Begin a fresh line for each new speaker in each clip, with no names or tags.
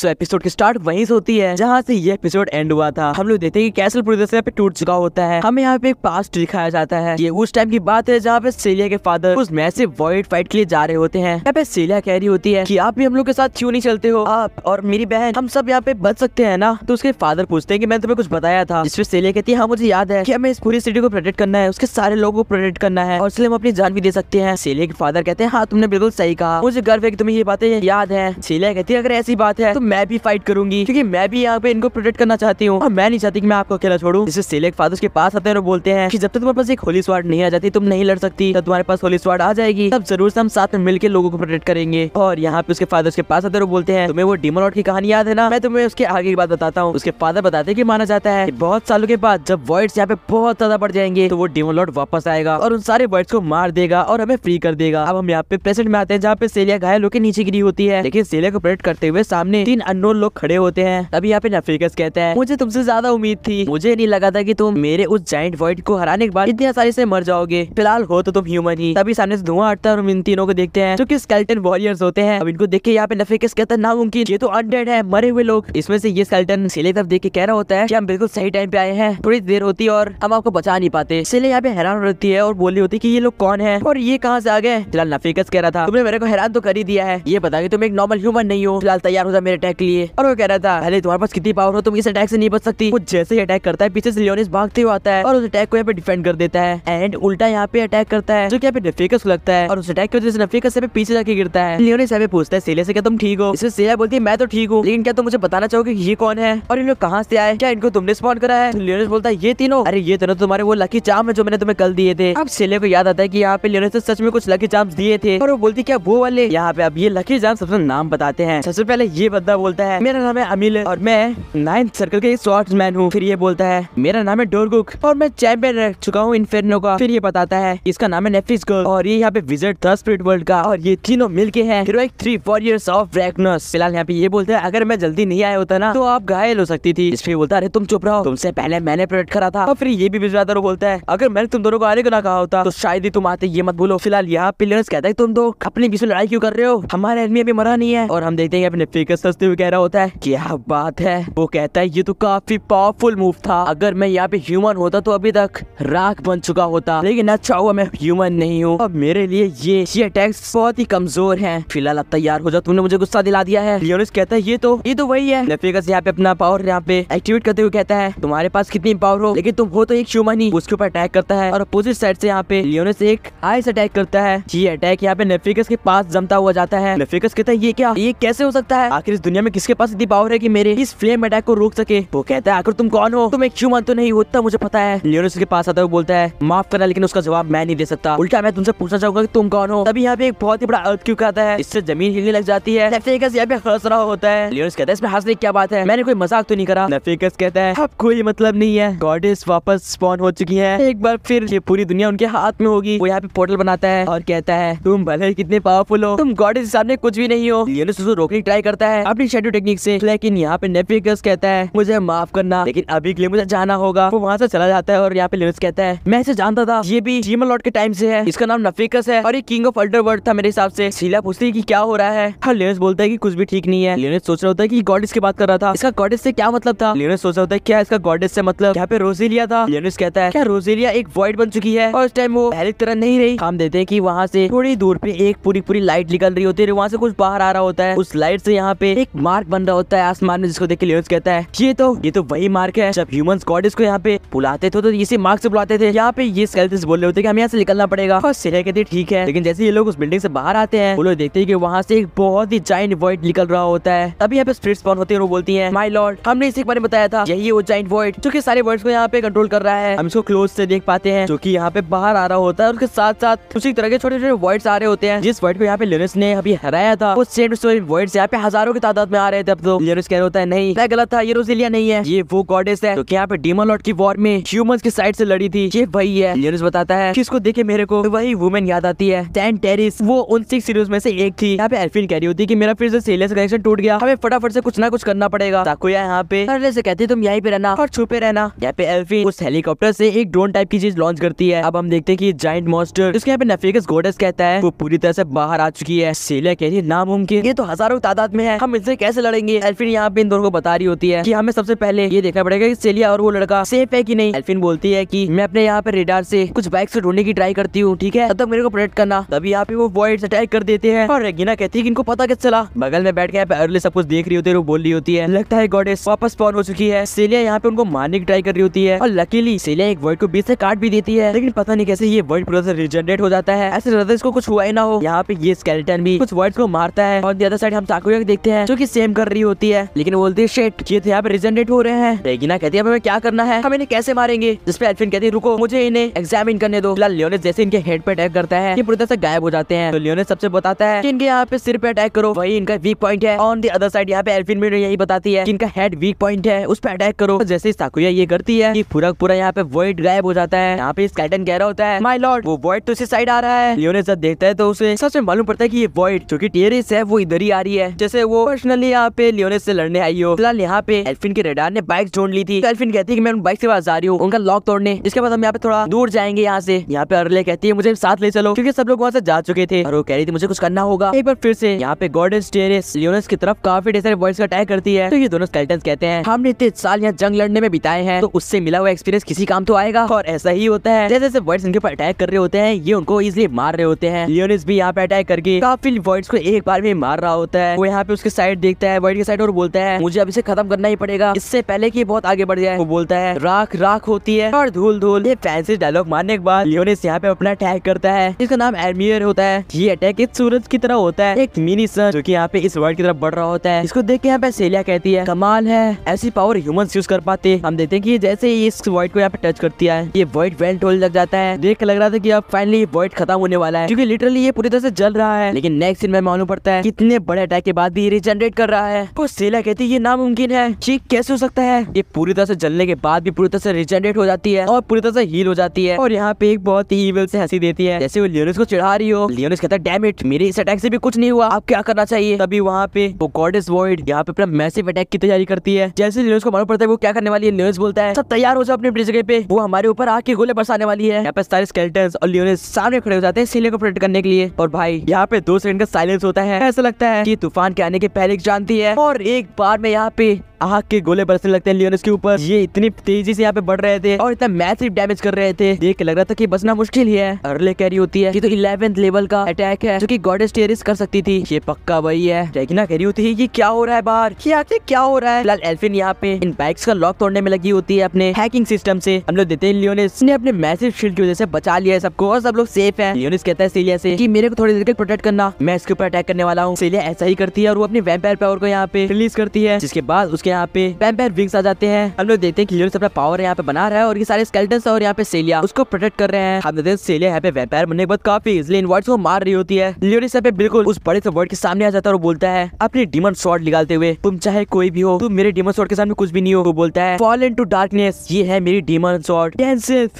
सो episode की start वहीं से होती है जहाँ से ये एपिसोड एंड हुआ था हम लोग देखते हैं कि कैसल पूरी तरह से पे टूट चुका होता है हमें यहाँ पे एक पास्ट दिखाया जाता है ये उस टाइम की बात है जहाँ पे सेलिया के फादर उस मैसिव वॉइड फाइट के लिए जा रहे होते हैं यहाँ पे सीलिया कह रही होती है की आप भी हम लोग के साथ क्यों नहीं चलते हो आप और मेरी बहन हम सब यहाँ पे बच सकते हैं ना तो उसके फादर पूछते हैं की मैंने तुम्हें कुछ बताया था जिसमें सेलिया कहती है हाँ मुझे याद है की हमें इस पूरी सिटी को प्रोटेक्ट करना है उसके सारे लोगों को प्रोटेक्ट करना है और इसलिए हम अपनी जान भी दे सकते हैं सेलिया के फादर कहते हैं हाँ तुमने बिल्कुल सही कहा मुझे गर्व है की तुम्हें ये बातें याद है सेलिया कहती है अगर ऐसी बात है तो मैं भी फाइट करूंगी क्योंकि मैं भी यहाँ पे इनको प्रोटेक्ट करना चाहती हूँ और मैं नहीं चाहती कि मैं आपको अकेला छोड़ू जिससे सेलेक्ट फादर्स के पास आते हैं और बोलते हैं कि जब तक तुम्हारे पास एक होली स्वाड नहीं आ जाती तुम नहीं लड़ सकती तब तुम्हारे पास होली स्वाड आ जाएगी तब जरूर से हम साथ में मिलकर लोगों को प्रोटेक्ट करेंगे और यहाँ पे उसके फादर्स के पास आते हैं और बोलते हैं तुम्हें वो डिमोलॉट की कहानी याद है ना मैं तुम्हें उसके आगे की बात बताता हूँ उसके फादर बताते की माना जाता है बहुत सालों के बाद जब वर्ड्स यहाँ पे बहुत ज्यादा बढ़ जाएंगे तो वो डिमोलॉट वापस आएगा और उन सारे वर्ड्स को मार देगा और हमें फ्री कर देगा अब हम यहाँ पे प्रेजेंट में आते हैं जहाँ पे सेलिया घायल होकर नीचे गिरी होती है लेकिन सेलिया को प्रोटेक्ट करते हुए सामने तीन लेकिन अनोन लोग खड़े होते हैं तभी यहाँ पे नफीकस कहते हैं मुझे तुमसे ज्यादा उम्मीद थी मुझे नहीं लगा था की तुम मेरे उस जाइंट वॉइड को हराने के बाद इतनी आसानी से मर जाओगे फिलहाल हो तो तुम ह्यूमन ही तभी सामने से धुआं हटता है और इन तीनों को देखते हैं जो की स्केल्टन वॉरियर्स होते हैं अब इनको देखे यहाँ पे नफीकस कहता है नामुमकिन ये तो अनडेड है मरे हुए लोग इसमें से ये स्केल्टन सिले तब देख के कह रहा होता है की हम बिल्कुल सही टाइम पे आए हैं थोड़ी देर होती और हम आपको बचा नहीं पाते सिले यहाँ पे हैरान रहती है और बोली होती की ये लोग कौन है और ये कहाँ से आ गए फिलहाल नफीकस कह रहा था तुमने मेरे को हैरान तो कर ही दिया है ये बता कि तुम एक नॉर्मल ह्यूमन नहीं हो फिलहाल तैयार हो जाए मेरे अटैक के लिए और वो कह रहा था अरे तुम्हारे पास कितनी पावर हो तुम इस अटैक से नहीं बच सकती वो जैसे ही अटैक करता है पीछे से लियोनिस भागते हुए आता है और उस अटैक को यहाँ पे डिफेंड कर देता है एंड उल्टा यहाँ पे अटैक करता है जो की यहाँ पे नफीकस लगता है और उस अटैक की वजह से नफीकस यहाँ पे पीछे जाके गिरता है लियोनिस यहाँ पे पूछता है सेले से क्या तुम ठीक हो इसे सेला बोलती है मैं तो ठीक हूँ लेकिन क्या तुम मुझे बताना चाहोगे ये कौन है और इन लोग कहाँ से आए क्या इनको तुमने स्पॉन करा है लियोनिस तो बोलता है ये तीनों अरे ये तीनों तो तुम्हारे वो लकी चाम है जो मैंने तुम्हें कल दिए थे अब सेले को याद आता है की यहाँ पे लियोनिस सच में कुछ लकी चाम दिए थे और वो बोलती क्या वो वाले यहाँ पे अब ये लकी चाम सबसे नाम बताते हैं सबसे पहले ये बंदा बोलता है मेरा नाम है अमिल और मैं नाइन्थ सर्कल के स्वाट मैन हूँ फिर ये बोलता है मेरा नाम है डोरगुक और मैं चैंपियन रह चुका हूँ इन का फिर ये बताता है इसका नाम है नेफिस गर्ल और ये यहाँ पे विजिट था स्प्रिट वर्ल्ड का और ये तीनों मिलके हैं हीरोइक थ्री वॉरियर्स ऑफ रैकनस फिलहाल यहाँ पे ये बोलते हैं अगर मैं जल्दी नहीं आया होता ना तो आप घायल हो सकती थी इसलिए बोलता अरे तुम चुप रहो तुमसे पहले मैंने प्रोडक्ट करा था और फिर ये भी बिजवादार बोलता है अगर मैंने तुम दोनों को आने को ना कहा होता तो शायद ही तुम आते ये मत बोलो फिलहाल यहाँ पिलियर्स कहता है तुम दो अपने बीच में लड़ाई क्यों कर रहे हो हमारे आदमी अभी मरा नहीं है और हम देखते हैं अपने फेकस कह रहा होता है क्या बात है वो कहता है ये तो काफी पावरफुल मूव था अगर मैं यहाँ पे ह्यूमन होता तो अभी तक राख बन चुका होता लेकिन अच्छा हुआ मैं ह्यूमन नहीं हूँ अब मेरे लिए ये अटैक्स बहुत ही कमजोर है फिलहाल अब तैयार हो जाओ तुमने मुझे गुस्सा दिला दिया है लियोनिस कहता है ये तो ये तो वही है लेफिकस यहाँ पे अपना पावर यहाँ पे एक्टिवेट करते हुए कहता है तुम्हारे पास कितनी पावर हो लेकिन तुम हो तो एक ह्यूमन ही उसके ऊपर अटैक करता है और अपोजिट साइड से यहाँ पे लियोनिस एक आइस अटैक करता है ये अटैक यहाँ पे नेफिकस के पास जमता हुआ जाता है नेफिकस कहता है ये क्या ये कैसे हो सकता है आखिर इस दुनिया में किसके पास इतनी पावर है की मेरे इस फ्लेम अटैक को रोक सके वो कहता है आखिर तुम कौन हो तुम्हें क्यों मानते नहीं होता मुझे पता है लियोनस के पास आता है वो बोलता है माफ करना लेकिन उसका जवाब मैं नहीं दे सकता उल्टा मैं तुमसे पूछना चाहूंगा की तुम कौन हो तभी यहाँ पे एक बहुत ही बड़ा अर्थ क्यों कहता है इससे जमीन हिलने लग जाती है हंसरा होता है लियोनस कहता है इसमें हंसने की क्या बात है मैंने कोई मजाक तो नहीं करा नफेकस कहता है अब कोई मतलब नहीं है गॉडेस वापस स्पॉन हो चुकी है एक बार फिर ये पूरी दुनिया उनके हाथ में होगी वो यहाँ पे पोर्टल बनाता है और कहता है तुम भले कितने पावरफुल हो तुम गॉडेस के सामने कुछ भी नहीं हो लियोनस उसको रोकने की ट्राई करता है अब अपनी शेड्यू टेक्निक से लेकिन यहाँ पे नेपिकस कहता है मुझे माफ करना लेकिन अभी के लिए मुझे जाना होगा वो वहाँ से चला जाता है और यहाँ पे लिनस कहता है मैं इसे जानता था ये भी जीमल लॉर्ड के टाइम से है इसका नाम नफिकस है और ये किंग ऑफ अल्टरवर्ड था मेरे हिसाब से शीला पूछती है की क्या हो रहा है और हाँ, लिनस बोलता है की कुछ भी ठीक नहीं है लिनस सोच रहा होता है की गॉडेस की बात कर रहा था इसका गॉडेस से क्या मतलब था लिनस सोच रहा होता है क्या इसका गॉडेस से मतलब यहाँ पे रोजिलिया था लिनस कहता है क्या रोजिलिया एक वॉइड बन चुकी है और उस टाइम वो पहले तरह नहीं रही हम देते है की वहाँ से थोड़ी दूर पे एक पूरी पूरी लाइट निकल रही होती है वहाँ से कुछ बाहर आ रहा होता है उस लाइट से यहाँ पे एक मार्क बन रहा होता है आसमान में जिसको देख के लियोन्स कहता है ये तो ये तो वही मार्क है जब ह्यूमन गॉड इसको यहाँ पे बुलाते थे तो इसी मार्क से बुलाते थे यहाँ पे ये स्केल्टिस बोल रहे होते हमें यहाँ से निकलना पड़ेगा और सिरे कहते ठीक है लेकिन जैसे ये लोग उस बिल्डिंग से बाहर आते हैं वो लोग देखते हैं कि वहाँ से एक बहुत ही जाइंट वॉइड निकल रहा होता है तभी यहाँ पे स्ट्रीट स्पॉन होते हैं वो बोलती है माई लॉर्ड हमने इसी के बारे में बताया था यही वो जाइंट वॉइड जो की सारे वर्ड को यहाँ पे कंट्रोल कर रहा है हम इसको क्लोज से देख पाते हैं जो की यहाँ पे बाहर आ रहा होता है उसके साथ साथ उसी तरह के छोटे छोटे वर्ड्स आ रहे होते हैं जिस वर्ड को यहाँ पे लेनेस ने अभी हराया था वो सेम वर्ड्स यहाँ पे हजारों की तादाद तादाद में आ रहे थे अब तो यूनुस कह रहा होता है नहीं मैं गलत था ये रोजिलिया नहीं है ये वो गॉडेस है तो यहाँ पे डीमालॉट की वॉर में ह्यूमन की साइड से लड़ी थी ये वही है यूनुस बताता है किसको देखे मेरे को वही वुमेन याद आती है टेन टेरिस वो उन सिक्स सीरीज में से एक थी यहाँ पे एल्फिन कह रही होती की मेरा फिर से कनेक्शन टूट गया हमें फटाफट से कुछ ना कुछ करना पड़ेगा ताको यहाँ पे अरले से कहती तुम यही पे रहना और छुपे रहना यहाँ पे एल्फिन उस हेलीकॉप्टर से एक ड्रोन टाइप की चीज लॉन्च करती है अब हम देखते हैं कि जाइंट मॉस्टर जिसके यहाँ पे नेफेगस गोडेस कहता है वो पूरी तरह से बाहर आ चुकी है सेलिया कह रही है नामुमकिन ये तो हजारों तादाद में है हम इनसे से कैसे लड़ेंगे एल्फिन यहाँ पे इन दोनों को बता रही होती है की हमें सबसे पहले ये देखना पड़ेगा की सेलिया और वो लड़का सेफ है की नहीं एल्फिन बोलती है की मैं अपने यहाँ पे रेडार से कुछ बाइक से ढूंढने की ट्राई करती हूँ ठीक है तब तक मेरे को प्रोटेक्ट करना तभी यहाँ पे वो वॉइड अटैक कर देते हैं और रेगिना कहती है कि इनको पता कैसे चला बगल में बैठ के यहाँ पे अर्ली सब कुछ देख रही होती है वो बोल रही होती है लगता है गॉडेस वापस पॉन हो चुकी है सेलिया यहाँ पे उनको मारने की ट्राई कर रही होती है और लकीली सेलिया एक वर्ड को बीच से काट भी देती है लेकिन पता नहीं कैसे ये वर्ड पूरा रिजनरेट हो जाता है ऐसे इसको कुछ हुआ ही ना हो यहाँ पे ये स्केलेटन भी कुछ वर्ड को मारता है और साइड हम चाकू देखते हैं जो की सेम कर रही होती है लेकिन बोलती है शेट ये तो यहाँ पे रिजेंडेट हो रहे हैं रेगिना कहती है हमें क्या करना है हम इन्हें कैसे मारेंगे जिसपे एल्फिन कहती है रुको मुझे इन्हें एग्जामिन करने दो फिलहाल लियोनेस जैसे इनके हेड पे अटैक करता है ये पूरी तरह से गायब हो जाते हैं तो लियोनेस सबसे बताता है इनके यहाँ पे सिर पे अटैक करो वही इनका वीक पॉइंट है ऑन दी अदर साइड यहाँ पे एल्फिन भी यही बताती है इनका हेड वीक पॉइंट है उस पर अटैक करो जैसे साकुया ये करती है की पूरा पूरा यहाँ पे वॉइड गायब हो जाता है यहाँ पे स्कैटन कह रहा होता है माई लॉर्ड वो वॉइड तो इसी साइड आ रहा है लियोनेस जब देखता है तो उसे सबसे मालूम पड़ता है की वॉइड जो की टेरिस है वो इधर ही आ रही है जैसे वो पर्सनली यहाँ पे लियोनेस से लड़ने आई हो फिलहाल यहाँ पे एल्फिन के रेडार ने बाइक छोड़ ली थी एल्फिन तो कहती है मैं उन बाइक से बाहर जा रही हूँ उनका लॉक तोड़ने इसके बाद हम यहाँ पे थोड़ा दूर जाएंगे यहाँ से यहाँ पे अरले कहती है मुझे साथ ले चलो क्योंकि सब लोग वहाँ से जा चुके थे और वो कह रही थी मुझे कुछ करना होगा एक बार फिर से यहाँ पे गोल्डन स्टेरिस लियोनेस की तरफ काफी ढेर सारे बॉयज का अटैक करती है तो ये दोनों स्केल्टन कहते हैं हमने इतने साल यहाँ जंग लड़ने में बिताए हैं तो उससे मिला हुआ एक्सपीरियंस किसी काम तो आएगा और ऐसा ही होता है जैसे जैसे बॉयज इनके ऊपर अटैक कर रहे होते हैं ये उनको इजिली मार रहे होते हैं लियोनेस भी यहाँ पे अटैक करके काफी बॉयज को एक बार भी मार रहा होता है वो यहाँ पे उसके साइड देखता है वाइट के साइड और बोलता है मुझे अब इसे खत्म करना ही पड़ेगा इससे पहले की बहुत आगे बढ़ जाए वो बोलता है राख राख होती है और धूल धूल ये फैंसी डायलॉग मारने के बाद लियोनिस यहाँ पे अपना अटैक करता है इसका नाम एडमियर होता है ये अटैक एक सूरज की तरह होता है एक मिनी सन जो की यहाँ पे इस वर्ल्ड की तरफ बढ़ रहा होता है इसको देख के यहाँ पे सेलिया कहती है कमाल है ऐसी पावर ह्यूमन यूज कर पाते हम देखते हैं की जैसे ही इस वर्ल्ड को यहाँ पे टच करती है ये वर्ल्ड वेल्ट होने लग जाता है देख के लग रहा था की अब फाइनली वर्ल्ड खत्म होने वाला है क्यूँकी लिटरली ये पूरी तरह से जल रहा है लेकिन नेक्स्ट दिन में मालूम पड़ता है कितने बड़े अटैक के बाद भी रिजन जनरेट कर रहा है पर सेला कहती है ये नामुमकिन है ठीक कैसे हो सकता है ये पूरी तरह से जलने के बाद भी पूरी तरह से रिजनरेट हो जाती है और पूरी तरह से हील हो जाती है और यहाँ पे एक बहुत ही से हंसी देती है जैसे वो लियोनिस को चिढ़ा रही हो लियोनिस कहता है डैम इट मेरे इस अटैक से भी कुछ नहीं हुआ आप क्या करना चाहिए तभी वहाँ पे वो इज वॉइड यहाँ पे अपना मैसिव अटैक की तैयारी करती है जैसे लियोनिस को मालूम पड़ता है वो क्या करने वाली है लियोनिस बोलता है सब तैयार हो जाओ अपनी अपनी जगह पे वो हमारे ऊपर आके गोले बरसाने वाली है यहाँ पे सारे स्केल्टन और लियोनिस सामने खड़े हो जाते हैं सीले को प्रोटेक्ट करने के लिए और भाई यहाँ पे दो सेकंड का साइलेंस होता है ऐसा लगता है की तूफान के आने के पहले मैकेनिक जानती है और एक बार में यहाँ पे आग के गोले बरसने लगते हैं लियोनस के ऊपर ये इतनी तेजी से यहाँ पे बढ़ रहे थे और इतना मैसिव डैमेज कर रहे थे देख के लग रहा था कि बचना मुश्किल ही है अर्ले कैरी होती है ये तो इलेवेंथ लेवल का अटैक है जो की गॉडेस टेरिस कर सकती थी ये पक्का वही है रेगिना कैरी होती है ये क्या हो रहा है बाहर ये क्या हो रहा है लाल एल्फिन यहाँ पे इन बाइक्स का लॉक तोड़ने में लगी होती है अपने हैकिंग सिस्टम से हम लोग देते हैं लियोनिस ने अपने मैसिव शील्ड की वजह से बचा लिया है सबको और सब लोग सेफ है लियोनिस कहता है सीलिया से कि मेरे को थोड़ी देर के प्रोटेक्ट करना मैं इसके ऊपर अटैक करने वाला हूँ सीलिया ऐसा ही करती है और वो अपने वेम्पायर पावर को यहाँ पे रिलीज करती है जिसके बाद उसके के यहाँ पे वैम्पायर विंग्स आ जाते हैं हम लोग देखते हैं कि लियोनिस अपना पावर यहाँ पे बना रहा है और ये सारे स्केल्टन और यहाँ पे सेलिया उसको प्रोटेक्ट कर रहे हैं हम देखते हैं सेलिया यहाँ पे वैम्पायर बनने के बाद काफी इजिली इन को मार रही होती है लियोनिस यहाँ पे बिल्कुल उस बड़े से वर्ड के सामने आ जाता है और बोलता है अपने डिमन शॉर्ट निकालते हुए तुम चाहे कोई भी हो तुम मेरे डिमन शॉर्ट के सामने कुछ भी नहीं हो वो बोलता है फॉल इन डार्कनेस ये है मेरी डिमन शॉर्ट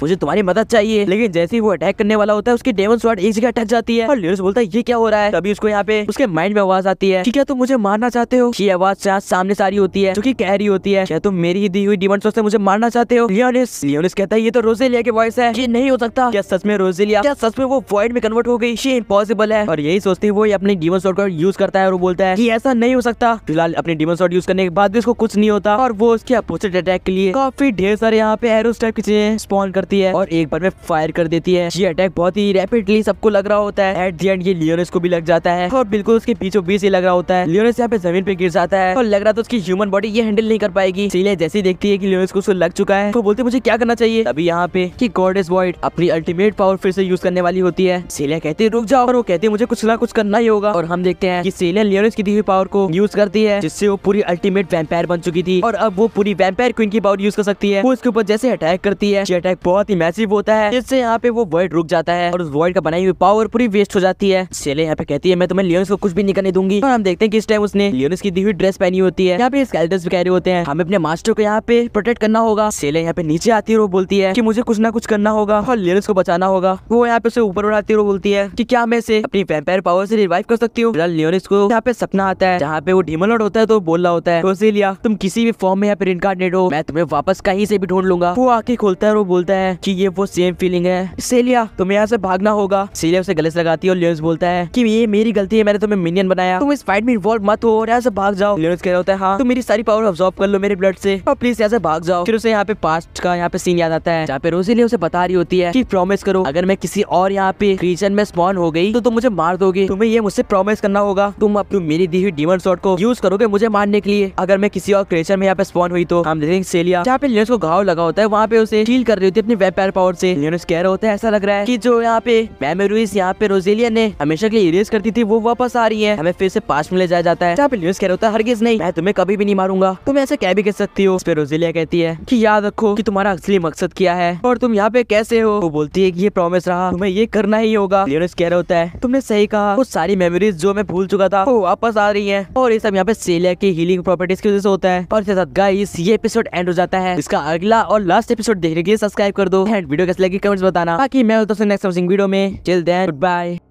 मुझे तुम्हारी मदद चाहिए लेकिन जैसे ही वो अटैक करने वाला होता है उसकी डेमन शॉर्ट एक जगह अटक जाती है और लियोनिस बोलता है ये क्या हो रहा है तभी उसको यहाँ पे उसके माइंड में आवाज आती है कि क्या तुम मुझे मारना चाहते हो ये आवाज सामने सारी होती है जो की रही होती है क्या तुम मेरी ही दी हुई डिमांड सोचते मुझे मारना चाहते हो लियोनिस लियोनिस कहता है ये तो रोजेलिया की वॉइस है ये नहीं हो सकता क्या सच में रोजेलिया क्या सच में वो वॉइड में कन्वर्ट हो गई ये इम्पॉसिबल है और यही सोचते हुए वो अपने डिमन शॉट का यूज करता है और बोलता है की ऐसा नहीं हो सकता फिलहाल अपने डिमन शॉट यूज करने के बाद भी उसको कुछ नहीं होता और वो उसके अपोजिट अटैक के लिए काफी ढेर सारे यहाँ पे एरो टाइप की चीजें स्पॉन करती है और एक बार में फायर कर देती है ये अटैक बहुत ही रैपिडली सबको लग रहा होता है एट दी एंड ये लियोनिस को भी लग जाता है और बिल्कुल उसके पीछे बीच ही लग रहा होता है लियोनिस यहाँ पे जमीन पे गिर जाता है और लग रहा था उसकी ह्यूमन बॉडी ये हैंडल नहीं कर पाएगी सीलिया जैसी देखती है की लियोनिस को उसको लग चुका है तो बोलते मुझे क्या करना चाहिए अभी यहाँ पे की गॉड इज वॉइड अपनी अल्टीमेट पावर फिर से यूज करने वाली होती है सीलिया कहती है रुक जाओ और वो कहती है मुझे कुछ ना कुछ करना ही होगा और हम देखते हैं की सीलिया लियोनिस की दी हुई पावर को यूज करती है जिससे वो पूरी अल्टीमेट वैम्पायर बन चुकी थी और अब वो पूरी वैम्पायर क्वीन की पावर यूज कर सकती है वो उसके ऊपर जैसे अटैक करती है अटैक बहुत ही मैसिव होता है जिससे यहाँ पे वो वर्ड रुक जाता है और उस वर्ड का बनाई हुई पावर पूरी वेस्ट हो जाती है सेले यहाँ पे कहती है मैं तुम्हें लियोनिस को कुछ भी नहीं करने दूंगी और हम देखते हैं कि इस टाइम उसने लियोनिस की दी हुई ड्रेस पहनी होती है यहाँ पे भी कह रहे होते हैं हमें अपने मास्टर को यहाँ पे प्रोटेक्ट करना होगा सेले यहाँ पे नीचे आती है वो बोलती है कि मुझे कुछ ना कुछ करना होगा और लेरस को बचाना होगा वो यहाँ पे उसे ऊपर उड़ाती है वो बोलती है कि क्या मैं इसे अपनी वेम्पायर पावर से रिवाइव कर सकती हूँ लियोनिस को यहाँ पे सपना आता है जहाँ पे वो डिमोलॉट होता है तो बोल रहा होता है तो लिया तुम किसी भी फॉर्म में यहाँ पे रिनकार्डनेट हो मैं तुम्हें वापस कहीं से भी ढूंढ लूंगा वो आके खोलता है और वो बोलता है की ये वो सेम फीलिंग है सेलिया तुम्हें यहाँ से भागना होगा सीलिया उसे गले से लगाती है और लियोनिस बोलता है की ये मेरी गलती है मैंने तुम्हें मिनियन बनाया तुम इस फाइट में इन्वॉल्व मत हो और यहाँ से भाग जाओ लियोनिस कह रहे होता है हाँ तुम मेरी सारी पावर ऑब्जॉर्व कर लो मेरे ब्लड से और प्लीज यहाँ से भाग जाओ फिर उसे यहाँ पे पास्ट का यहाँ पे सीन याद आता है जहाँ पे रोजिली उसे बता रही होती है की प्रॉमिस करो अगर मैं किसी और यहाँ पे रीजन में स्पॉन हो गई तो तुम मुझे मार दोगे तुम्हें ये मुझसे प्रॉमिस करना होगा तुम अपनी मेरी दी हुई डिमन शॉर्ट को यूज करोगे मुझे मारने के लिए अगर मैं किसी और क्रेशन में यहाँ पे स्पॉन हुई तो हम देखेंगे सेलिया जहाँ पे लियोनस को घाव लगा होता है वहाँ पे उसे हील कर रही होती है अपनी वेपायर पावर से लियोनस कह रहा होता है ऐसा लग रहा है की जो यहाँ पे मेमोरीज यहाँ पे रोजेलिया ने हमेशा के लिए इरेज करती थी वो वापस आ रही है हमें फिर से पास में ले जाया जाता है जहाँ पे लियोनस कह रहा होता है हरगिज नहीं मैं तुम्हें कभी भी नहीं मारू मारूंगा तुम ऐसे क्या भी कह सकती हो फिर रोजिलिया कहती है कि याद रखो कि तुम्हारा असली मकसद क्या है और तुम यहाँ पे कैसे हो वो बोलती है कि ये प्रॉमिस रहा तुम्हें ये करना ही होगा लियोनिस कह रहा होता है तुमने सही कहा वो सारी मेमोरीज जो मैं भूल चुका था वो वापस आ रही है और ये सब यहाँ पे सेलिया की हीलिंग प्रॉपर्टीज की वजह से होता है और इसके साथ गाइस ये एपिसोड एंड हो जाता है इसका अगला और लास्ट एपिसोड देखने के लिए सब्सक्राइब कर दो एंड वीडियो कैसे लगी कमेंट्स बताना बाकी मैं होता हूँ नेक्स्ट वीडियो में चल दे गुड बाय